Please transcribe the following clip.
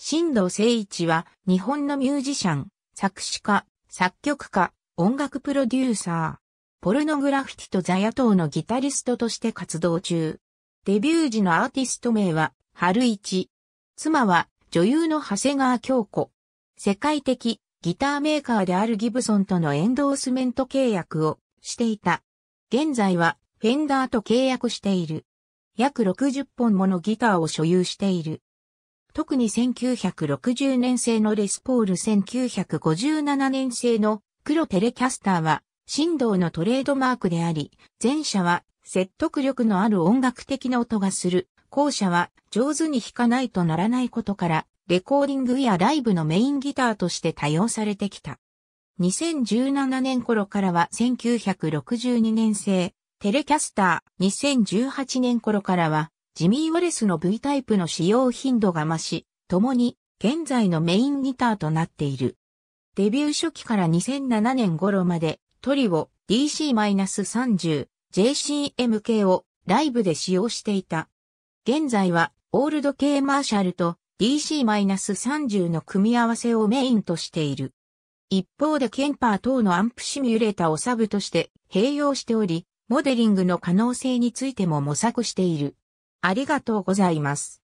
新藤誠一は日本のミュージシャン、作詞家、作曲家、音楽プロデューサー、ポルノグラフィティとザヤ島のギタリストとして活動中。デビュー時のアーティスト名は、春一。妻は女優の長谷川京子。世界的ギターメーカーであるギブソンとのエンドースメント契約をしていた。現在はフェンダーと契約している。約60本ものギターを所有している。特に1960年製のレスポール1957年製の黒テレキャスターは、振動のトレードマークであり、前者は説得力のある音楽的な音がする、後者は上手に弾かないとならないことから、レコーディングやライブのメインギターとして多用されてきた。2017年頃からは1962年製、テレキャスター、2018年頃からはジミー・ウォレスの V タイプの使用頻度が増し、共に現在のメインギターとなっている。デビュー初期から2007年頃までトリオ DC-30、JCM 系をライブで使用していた。現在はオールド系マーシャルと DC-30 の組み合わせをメインとしている。一方でケンパー等のアンプシミュレーターをサブとして併用しており、モデリングの可能性についても模索している。ありがとうございます。